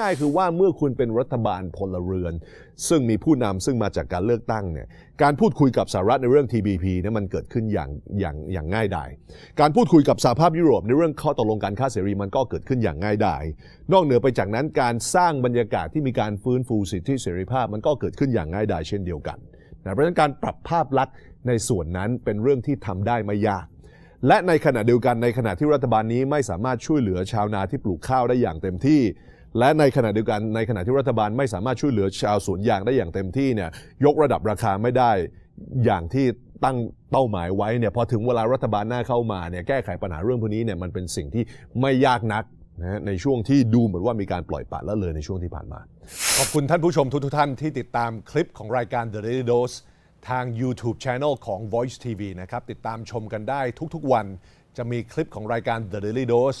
ง่ายๆคือว่าเมื่อคุณเป็นรัฐบาลพลเรือน ซึ่งมีผู้นำซึ่งมาจากการเลือกตั้งเนี่ยการพูดคุยกับสหรัฐในเรื่อง TPP เนี่ยมันเกิดขึ้นอย่างอย่างอย่างง่ายดายการพูดคุยกับสหภาพยุโรป ในเรื่องข้อตกลงการค้าเสรีมันก็เกิดขึ้นอย่างง่ายดายนอกเหนือไปจากนั้นการสร้างบรรยากาศที่มีการฟื้นฟูสิทธิเสรีภาพมันก็เกิดขึ้นอย่างง่ายดายเช่นเดียวกันนะเพราะฉะนั้นการปรับภาพลักษณ์ในส่วนนั้นเป็นเรื่องที่ทำได้ไม่ยาก และในขณะเดียวกันในขณะที่รัฐบาลนี้ไม่สามารถช่วยเหลือชาวนาที่ปลูกข้าวได้อย่างเต็มที่และในขณะเดียวกันในขณะที่รัฐบาลไม่สามารถช่วยเหลือชาวสวนยางได้อย่างเต็มที่เนี่ยยกระดับราคาไม่ได้อย่างที่ตั้งเป้าหมายไว้เนี่ยพอถึงเวลารัฐบาลหน้าเข้ามาเนี่ยแก้ไขปัญหาเรื่องพวกนี้เนี่ยมันเป็นสิ่งที่ไม่ยากนักนะในช่วงที่ดูเหมือนว่ามีการปล่อยปะละเลยในช่วงที่ผ่านมาขอบคุณท่านผู้ชมทุกทท่านที่ติดตามคลิปของรายการ The Daily Dose ทาง YouTube Channel ของ Voice TV นะครับติดตามชมกันได้ทุกๆวันจะมีคลิปของรายการ The Daily Dose